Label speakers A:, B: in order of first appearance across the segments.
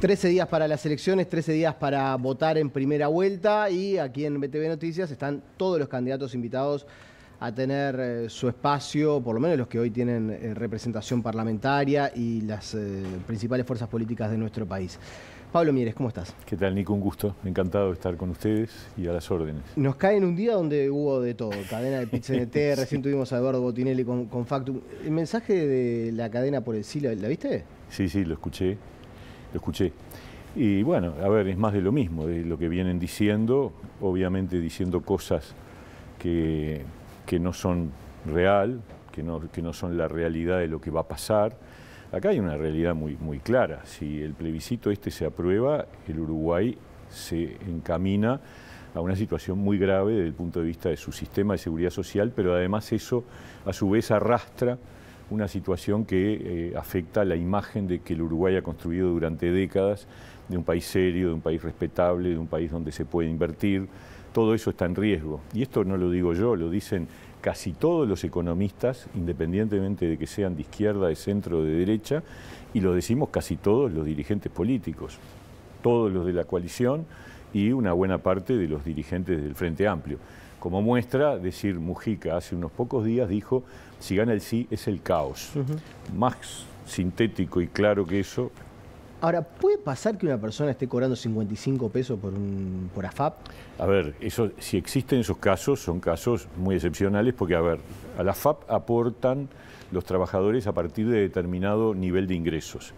A: 13 días para las elecciones, 13 días para votar en primera vuelta y aquí en BTV Noticias están todos los candidatos invitados a tener eh, su espacio, por lo menos los que hoy tienen eh, representación parlamentaria y las eh, principales fuerzas políticas de
B: nuestro país. Pablo Mieres, ¿cómo estás? ¿Qué tal, Nico? Un gusto. Encantado de estar con ustedes y a las órdenes.
A: Nos cae en un día donde hubo de todo. Cadena de PCNT, recién tuvimos a Eduardo Botinelli con, Factum. ¿El mensaje de la cadena por el sí, la viste?
B: Sí, sí, lo escuché lo escuché. Y bueno, a ver, es más de lo mismo, de lo que vienen diciendo, obviamente diciendo cosas que, que no son real, que no, que no son la realidad de lo que va a pasar. Acá hay una realidad muy, muy clara. Si el plebiscito este se aprueba, el Uruguay se encamina a una situación muy grave desde el punto de vista de su sistema de seguridad social, pero además eso a su vez arrastra una situación que eh, afecta la imagen de que el Uruguay ha construido durante décadas, de un país serio, de un país respetable, de un país donde se puede invertir. Todo eso está en riesgo. Y esto no lo digo yo, lo dicen casi todos los economistas, independientemente de que sean de izquierda, de centro, o de derecha, y lo decimos casi todos los dirigentes políticos, todos los de la coalición y una buena parte de los dirigentes del Frente Amplio. Como muestra, decir, Mujica hace unos pocos días dijo, si gana el sí es el caos. Más sintético y claro que eso. Ahora,
A: ¿puede pasar que una persona esté cobrando 55 pesos por, un, por AFAP?
B: A ver, eso, si existen esos casos, son casos muy excepcionales porque, a ver, a la AFAP aportan los trabajadores a partir de determinado nivel de ingresos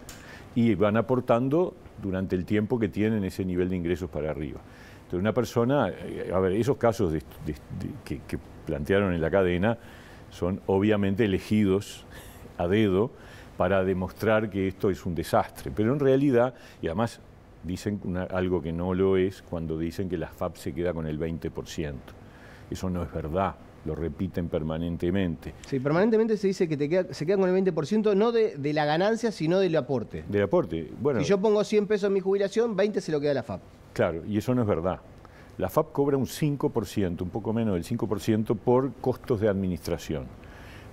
B: y van aportando durante el tiempo que tienen ese nivel de ingresos para arriba una persona, eh, a ver, esos casos que, plantearon en la cadena son obviamente elegidos a dedo para demostrar que esto es un desastre. Pero en realidad, y además dicen algo que no lo es cuando dicen que la FAP se queda con el 20%. Eso no es verdad lo repiten permanentemente. Sí, permanentemente se
A: dice que se queda, con el 20% no de, de, la ganancia, sino del aporte.
B: Del aporte, bueno. Si yo pongo 100 pesos en mi jubilación, 20 se lo queda la FAP. Claro, y eso no es verdad. La FAP cobra un 5%, un poco menos del 5% por costos de administración.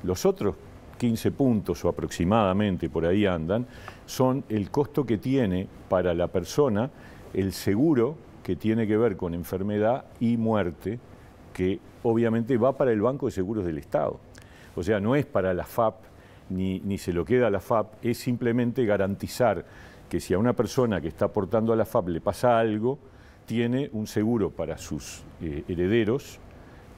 B: Los otros 15 puntos o aproximadamente por ahí andan, son el costo que tiene para la persona el seguro que tiene que ver con enfermedad y muerte, que obviamente va para el Banco de Seguros del Estado. O sea, no es para la FAP ni, se lo queda a la FAP, es simplemente garantizar que si a una persona que está aportando a la FAP le pasa algo, tiene un seguro para sus eh, herederos,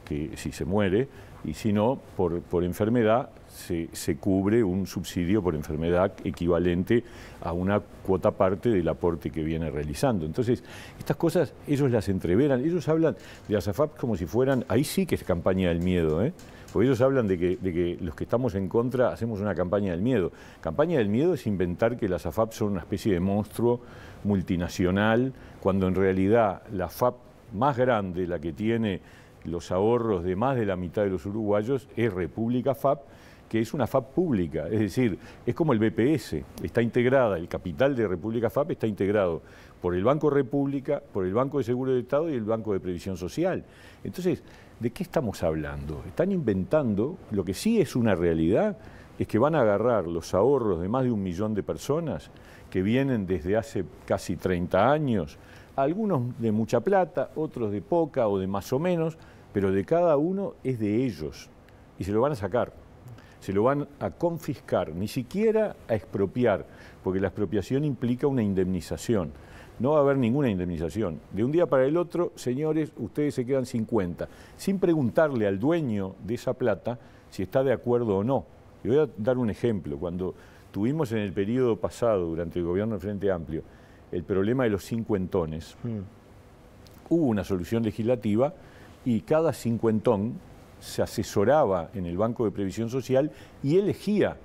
B: que si se muere, y si no, por, enfermedad, se, cubre un subsidio por enfermedad equivalente a una cuota parte del aporte que viene realizando. Entonces, estas cosas ellos las entreveran, ellos hablan de ASAFAP como si fueran, ahí sí que es campaña del miedo, ¿eh? ellos hablan de que, los que estamos en contra hacemos una campaña del miedo. Campaña del miedo es inventar que las AFAP son una especie de monstruo multinacional, cuando en realidad la AFAP más grande, la que tiene los ahorros de más de la mitad de los uruguayos, es República FAP, que es una FAP pública, es decir, es como el BPS, está integrada, el capital de República FAP está integrado por el Banco República, por el Banco de Seguro del Estado y el Banco de Previsión Social. Entonces, ¿de qué estamos hablando? Están inventando, lo que sí es una realidad, es que van a agarrar los ahorros de más de un millón de personas que vienen desde hace casi 30 años, algunos de mucha plata, otros de poca o de más o menos, pero de cada uno es de ellos y se lo van a sacar, se lo van a confiscar, ni siquiera a expropiar, porque la expropiación implica una indemnización. No va a haber ninguna indemnización. De un día para el otro, señores, ustedes se quedan 50, sin preguntarle al dueño de esa plata si está de acuerdo o no. Le voy a dar un ejemplo. Cuando tuvimos en el periodo pasado, durante el gobierno del Frente Amplio, el problema de los cincuentones, mm. hubo una solución legislativa y cada cincuentón se asesoraba en el Banco de Previsión Social y elegía,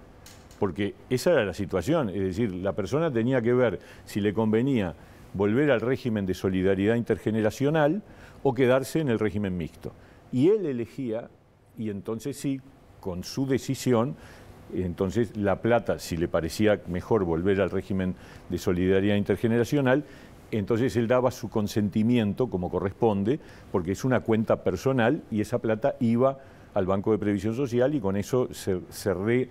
B: porque esa era la situación, es decir, la persona tenía que ver si le convenía volver al régimen de solidaridad intergeneracional o quedarse en el régimen mixto. Y él elegía, y entonces sí, con su decisión, entonces La Plata, si le parecía mejor volver al régimen de solidaridad intergeneracional, entonces él daba su consentimiento como corresponde, porque es una cuenta personal y esa plata iba al Banco de Previsión Social y con eso se, re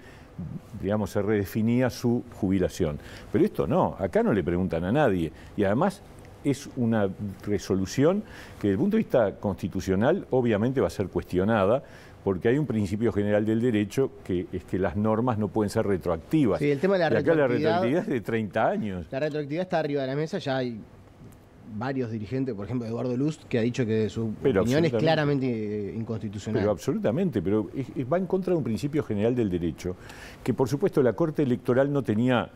B: digamos, se redefinía su jubilación. Pero esto no, acá no le preguntan a nadie. Y además es una resolución que desde el punto de vista constitucional obviamente va a ser cuestionada porque hay un principio general del derecho que es que las normas no pueden ser retroactivas. el tema y acá la retroactividad es de 30 años.
A: La retroactividad está arriba de la mesa, ya hay varios dirigentes, por ejemplo Eduardo Lust, que ha dicho que su opinión es claramente eh, inconstitucional. Pero
B: absolutamente, pero va en contra de un principio general del derecho, que por supuesto la Corte Electoral no tenía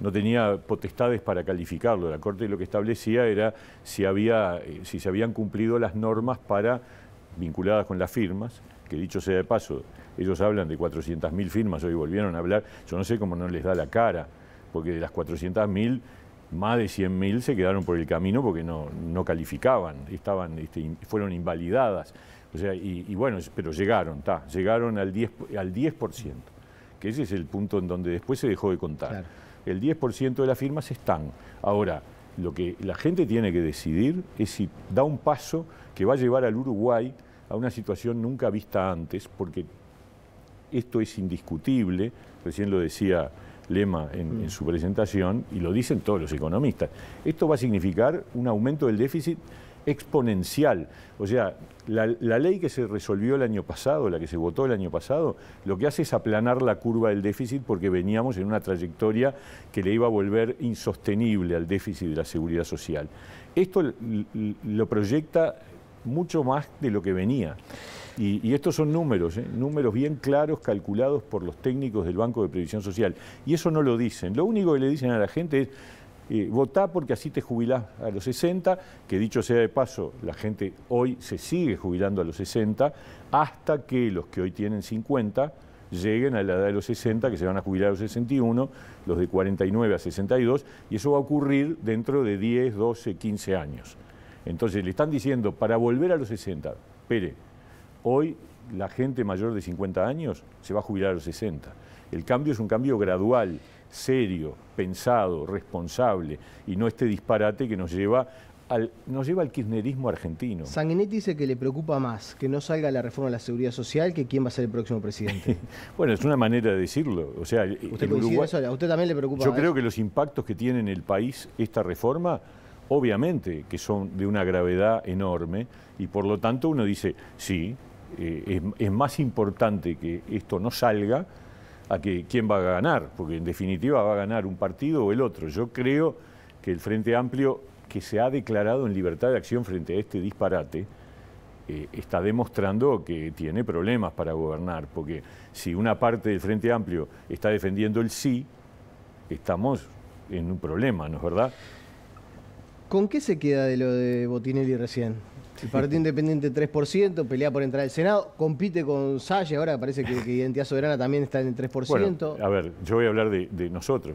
B: no tenía potestades para calificarlo. La Corte lo que establecía era si, había, eh, si se habían cumplido las normas para vinculadas con las firmas, que dicho sea de paso, ellos hablan de 400.000 firmas, hoy volvieron a hablar, yo no sé cómo no les da la cara, porque de las 400.000 más de 100.000 se quedaron por el camino porque no, calificaban, estaban, este, fueron invalidadas. O sea, y, bueno, pero llegaron, llegaron al 10%, al 10 que ese es el punto en donde después se dejó de contar. El 10% de las firmas están. Ahora, lo que la gente tiene que decidir es si da un paso que va a llevar al Uruguay a una situación nunca vista antes, porque esto es indiscutible, recién lo decía Lema en, mm. su presentación, y lo dicen todos los economistas. Esto va a significar un aumento del déficit exponencial. O sea, la, ley que se resolvió el año pasado, la que se votó el año pasado, lo que hace es aplanar la curva del déficit porque veníamos en una trayectoria que le iba a volver insostenible al déficit de la seguridad social. Esto lo proyecta mucho más de lo que venía. Y, estos son números, ¿eh? números bien claros, calculados por los técnicos del Banco de Previsión Social. Y eso no lo dicen. Lo único que le dicen a la gente es, eh, votá porque así te jubilás a los 60, que dicho sea de paso, la gente hoy se sigue jubilando a los 60, hasta que los que hoy tienen 50 lleguen a la edad de los 60, que se van a jubilar a los 61, los de 49 a 62, y eso va a ocurrir dentro de 10, 12, 15 años. Entonces le están diciendo, para volver a los 60, espere Hoy la gente mayor de 50 años se va a jubilar a los 60. El cambio es un cambio gradual, serio, pensado, responsable y no este disparate que nos lleva al, nos lleva al kirchnerismo argentino. Sanguinetti dice que le
A: preocupa más que no salga la reforma de la seguridad social que quién va a ser el próximo presidente.
B: bueno, es una manera de decirlo. O sea, ¿Usted, usted
A: también le preocupa? Yo creo
B: que los impactos que tiene en el país esta reforma, obviamente que son de una gravedad enorme y por lo tanto uno dice, sí, eh, es, más importante que esto no salga a que quién va a ganar, porque en definitiva va a ganar un partido o el otro. Yo creo que el Frente Amplio, que se ha declarado en libertad de acción frente a este disparate, eh, está demostrando que tiene problemas para gobernar, porque si una parte del Frente Amplio está defendiendo el sí, estamos en un problema, ¿no es verdad?
A: ¿Con qué se queda de lo de Botinelli recién? El Partido Independiente 3%, pelea por entrar al Senado, compite con Salle, ahora parece que, Identidad Soberana también está en el 3%.
B: a ver, yo voy a hablar de, nosotros.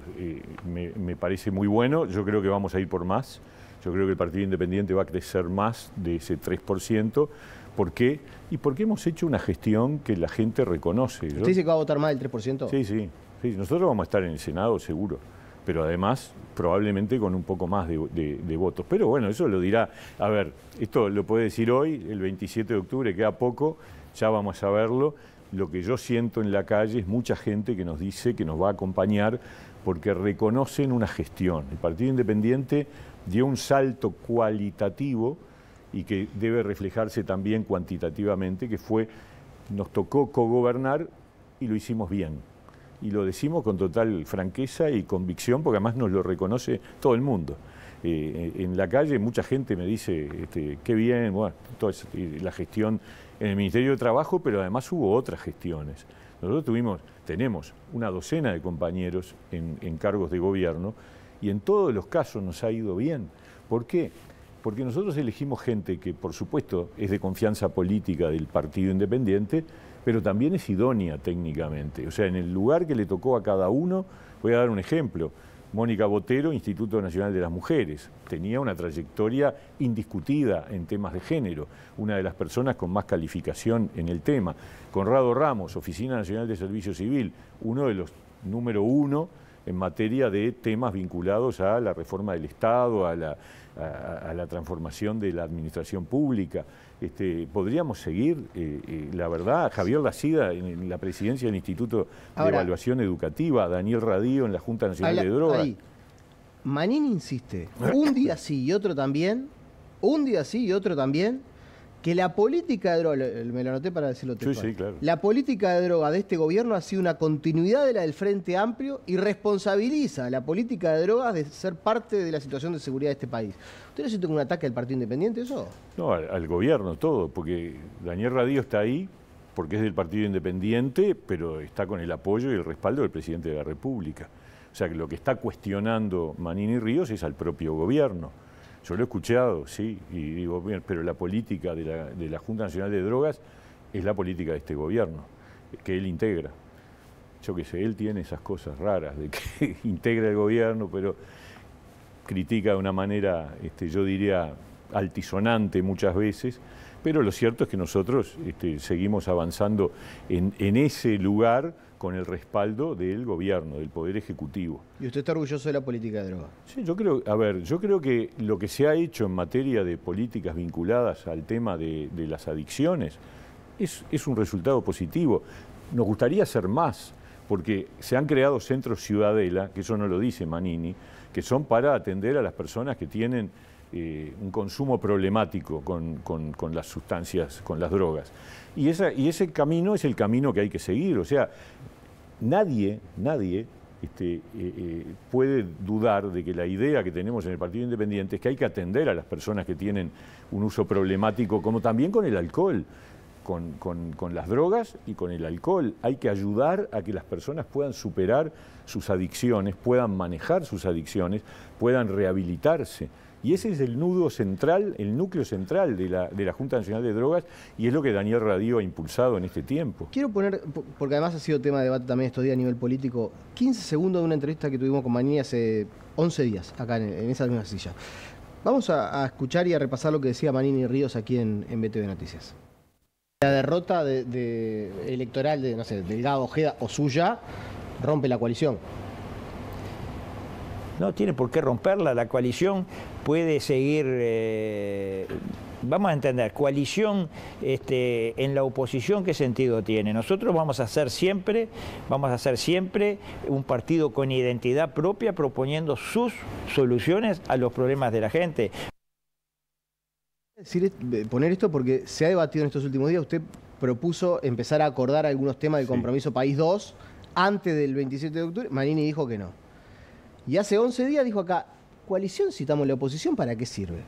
B: me, parece muy bueno, yo creo que vamos a ir por más. Yo creo que el Partido Independiente va a crecer más de ese 3%. ¿Por qué? Y porque hemos hecho una gestión que la gente reconoce. ¿Usted dice que va a votar más del 3%? sí, sí. Nosotros vamos a estar en el Senado, seguro pero además probablemente con un poco más de, votos. Pero bueno, eso lo dirá, a ver, esto lo puede decir hoy, el 27 de octubre, queda poco, ya vamos a verlo. Lo que yo siento en la calle es mucha gente que nos dice que nos va a acompañar porque reconocen una gestión. El Partido Independiente dio un salto cualitativo y que debe reflejarse también cuantitativamente, que fue, nos tocó cogobernar y lo hicimos bien y lo decimos con total franqueza y convicción, porque además nos lo reconoce todo el mundo. Eh, eh, en la calle mucha gente me dice, este, qué bien, bueno, toda eh, la gestión en el Ministerio de Trabajo, pero además hubo otras gestiones. Nosotros tuvimos, tenemos una docena de compañeros en cargos de gobierno y en todos los casos nos ha ido bien. ¿Por qué? Porque nosotros elegimos gente que, por supuesto, es de confianza política del Partido Independiente, pero también es idónea técnicamente. O sea, en el lugar que le tocó a cada uno, voy a dar un ejemplo. Mónica Botero, Instituto Nacional de las Mujeres, tenía una trayectoria indiscutida en temas de género, una de las personas con más calificación en el tema. Conrado Ramos, Oficina Nacional de Servicio Civil, uno de los número uno en materia de temas vinculados a la reforma del Estado, a la, a, la transformación de la administración pública. Este, podríamos seguir, eh, eh, la verdad, Javier Lacida en, la presidencia del Instituto de Evaluación Educativa, Daniel Radío en la Junta Nacional de Drogas. Ahí. Manín insiste,
A: un día sí y otro también, un día sí y otro también, que la política de droga, me lo anoté para decirlo la política de droga de este gobierno ha sido una continuidad de la del Frente Amplio y responsabiliza a la política de drogas de ser parte de la situación de seguridad de este país. ¿Usted no siente un ataque al Partido Independiente eso?
B: No, al, al gobierno, todo, porque Daniel Radío está ahí porque es del Partido Independiente, pero está con el apoyo y el respaldo del presidente de la República. O sea, que lo que está cuestionando Manini Ríos es al propio gobierno. Yo lo he escuchado, sí, y digo, pero la política de la, Junta Nacional de Drogas es la política de este gobierno, que él integra. Yo qué sé, él tiene esas cosas raras de que integra el gobierno, pero critica de una manera, este, yo diría, altisonante muchas veces, pero lo cierto es que nosotros este, seguimos avanzando en, en ese lugar con el respaldo del gobierno, del poder ejecutivo.
A: ¿Y usted está orgulloso de la política de droga?
B: Sí, yo creo, a ver, yo creo que lo que se ha hecho en materia de políticas vinculadas al tema de, las adicciones es, un resultado positivo. Nos gustaría hacer más, porque se han creado centros ciudadela, que eso no lo dice Manini, que son para atender a las personas que tienen eh, un consumo problemático con, las sustancias, con las drogas. Y, y ese camino es el camino que hay que seguir. O sea, nadie, nadie este, eh, eh, puede dudar de que la idea que tenemos en el Partido Independiente es que hay que atender a las personas que tienen un uso problemático, como también con el alcohol. con, las drogas y con el alcohol. Hay que ayudar a que las personas puedan superar sus adicciones, puedan manejar sus adicciones, puedan rehabilitarse. Y ese es el nudo central, el núcleo central de la, Junta Nacional de Drogas y es lo que Daniel Radio ha impulsado en este tiempo. Quiero poner,
A: porque además ha sido tema de debate también estos días a nivel político, 15 segundos de una entrevista que tuvimos con Manini hace 11 días, acá en, esa misma silla. Vamos a, escuchar y a repasar lo que decía Manini Ríos aquí en, en BTV Noticias. La derrota electoral de, no sé, Delgado Ojeda o suya rompe la coalición. No tiene por qué romperla, la
B: coalición puede seguir, eh, vamos a entender, coalición este, en la oposición, ¿qué sentido tiene? Nosotros vamos a ser siempre, vamos a hacer siempre un partido con identidad propia proponiendo sus soluciones a los problemas de la gente.
A: Eh, poner esto porque se ha debatido en estos últimos días, usted propuso empezar a acordar algunos temas del compromiso País 2 antes del 27 de octubre, Marini dijo que no. Y hace 11 días dijo acá, coalición citamos la oposición, ¿para qué sirve?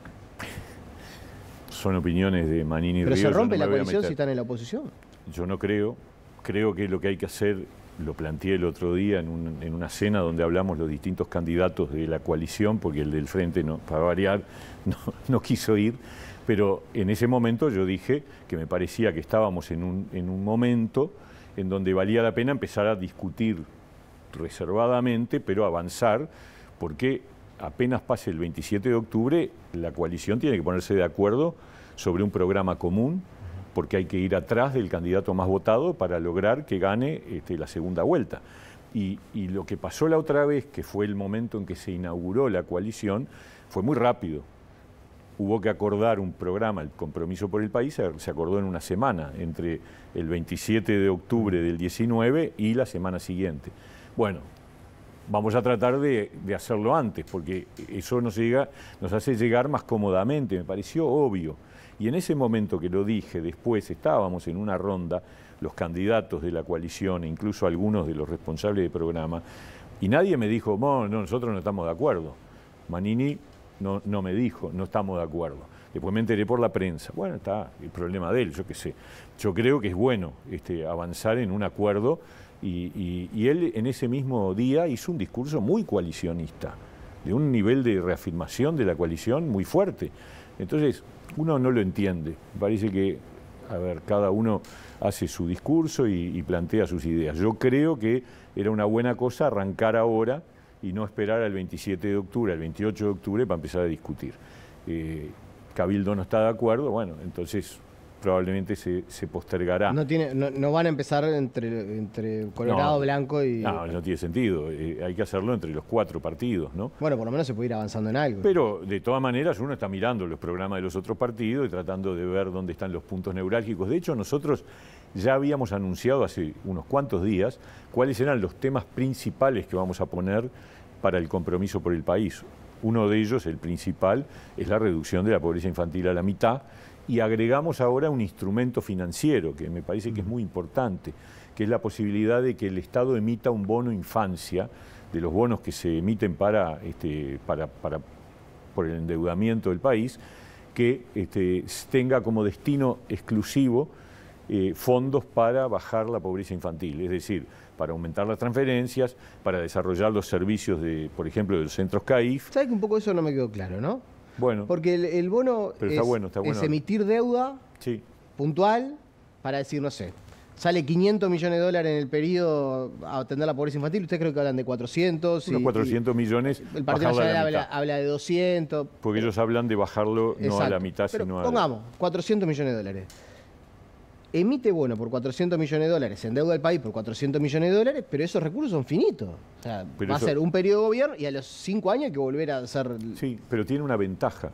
B: Son opiniones de Manini Pero se rompe la coalición si están en la oposición. Yo no creo. Creo que lo que hay que hacer, lo planteé el otro día en, una cena donde hablamos los distintos candidatos de la coalición, porque el del frente, para variar, no, no quiso ir pero en ese momento yo dije que me parecía que estábamos en un, en un, momento en donde valía la pena empezar a discutir reservadamente, pero avanzar, porque apenas pase el 27 de octubre, la coalición tiene que ponerse de acuerdo sobre un programa común, porque hay que ir atrás del candidato más votado para lograr que gane este, la segunda vuelta. y, lo que pasó la otra vez, que fue el momento en que se inauguró la coalición, fue muy rápido. Hubo que acordar un programa, el compromiso por el país se acordó en una semana, entre el 27 de octubre del 19 y la semana siguiente. Bueno, vamos a tratar de, hacerlo antes, porque eso nos, hace llegar más cómodamente, me pareció obvio. Y en ese momento que lo dije, después estábamos en una ronda, los candidatos de la coalición, incluso algunos de los responsables del programa, y nadie me dijo, no, nosotros no estamos de acuerdo. Manini no, me dijo, no estamos de acuerdo. Después me enteré por la prensa. Bueno, está el problema de él, yo qué sé. Yo creo que es bueno este, avanzar en un acuerdo y, él en ese mismo día hizo un discurso muy coalicionista, de un nivel de reafirmación de la coalición muy fuerte. Entonces, uno no lo entiende. Parece que, a ver, cada uno hace su discurso y, plantea sus ideas. Yo creo que era una buena cosa arrancar ahora y no esperar al 27 de octubre, al 28 de octubre para empezar a discutir. Eh, Cabildo no está de acuerdo, bueno, entonces probablemente se, postergará. No,
A: tiene, no, van a empezar entre, entre Colorado, Blanco
B: y... No, no tiene sentido. Eh, hay que hacerlo entre los cuatro partidos,
A: ¿no? Bueno, por lo menos se puede ir avanzando en algo.
B: Pero, de todas maneras, uno está mirando los programas de los otros partidos y tratando de ver dónde están los puntos neurálgicos. De hecho, nosotros ya habíamos anunciado hace unos cuantos días cuáles eran los temas principales que vamos a poner para el compromiso por el país. Uno de ellos, el principal, es la reducción de la pobreza infantil a la mitad, y agregamos ahora un instrumento financiero que me parece que es muy importante, que es la posibilidad de que el Estado emita un bono infancia, de los bonos que se emiten para, este, para, para por el endeudamiento del país, que este, tenga como destino exclusivo eh, fondos para bajar la pobreza infantil, es decir, para aumentar las transferencias, para desarrollar los servicios, de, por ejemplo, de los centros CAIF. ¿Sabes que un poco eso no me quedó claro, no? Bueno.
A: Porque el, bono es, emitir deuda puntual para decir, no sé, sale 500 millones de dólares en el periodo a atender la pobreza infantil, ustedes creo que hablan de 400. 400
B: millones. El Partido Nacional habla,
A: habla, de 200.
B: Porque ellos hablan de bajarlo no a la mitad, sino a... Pongamos,
A: 400 millones de dólares emite bono por 400 millones de dólares, ...en deuda del país por 400 millones de dólares, pero esos recursos son finitos. va a ser un
B: periodo de gobierno y a los cinco años hay que volver a hacer... Sí, pero tiene una ventaja.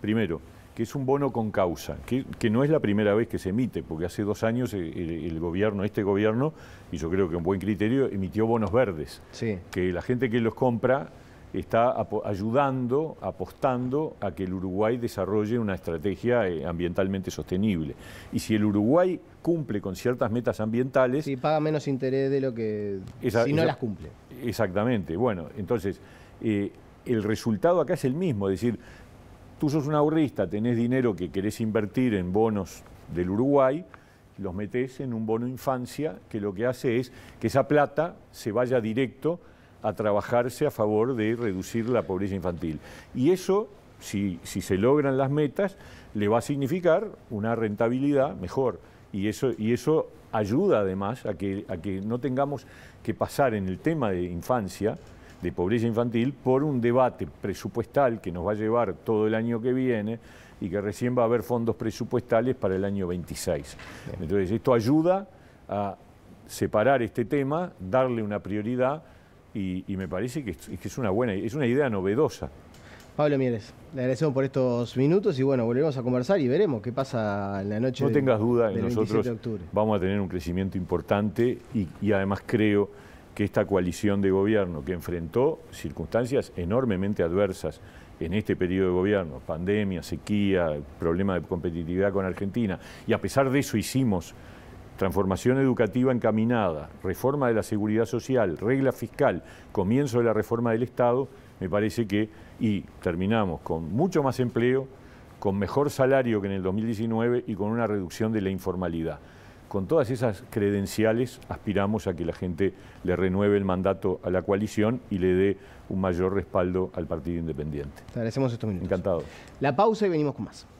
B: Primero, que es un bono con causa, que, no es la primera vez que se emite, porque hace dos años eh, el, gobierno, este gobierno, y yo creo que un buen criterio, emitió bonos verdes, que la gente que los compra está ayudando, apostando a que el Uruguay desarrolle una estrategia eh, ambientalmente sostenible. Y si el Uruguay cumple con ciertas metas ambientales... Y paga menos interés de lo que... si no las cumple. Exactamente. Bueno, entonces, eh, el resultado acá es el mismo. Es decir, tú sos un ahorrista, tenés dinero que querés invertir en bonos del Uruguay, los metés en un bono infancia que lo que hace es que esa plata se vaya directo a trabajarse a favor de reducir la pobreza infantil. Y eso, si, se logran las metas, le va a significar una rentabilidad mejor. Y eso, y eso ayuda además a que, a que no tengamos que pasar en el tema de infancia, de pobreza infantil, por un debate presupuestal que nos va a llevar todo el año que viene y que recién va a haber fondos presupuestales para el año 26. Entonces, esto ayuda a separar este tema, darle una prioridad y, me parece que es, una buena, es una idea novedosa. Pablo
A: Mieres, le agradecemos por estos minutos y bueno, volvemos a conversar y veremos qué pasa en la noche. No tengas duda, nosotros
B: vamos a tener un crecimiento importante y, y además creo que esta coalición de gobierno que enfrentó circunstancias enormemente adversas en este periodo de gobierno, pandemia, sequía, problema de competitividad con Argentina, y a pesar de eso hicimos transformación educativa encaminada, reforma de la seguridad social, regla fiscal, comienzo de la reforma del Estado, me parece que, y terminamos con mucho más empleo, con mejor salario que en el 2019 y con una reducción de la informalidad. Con todas esas credenciales aspiramos a que la gente le renueve el mandato a la coalición y le dé un mayor respaldo al Partido Independiente.
A: Te agradecemos estos minutos. Encantado. La pausa y venimos con más.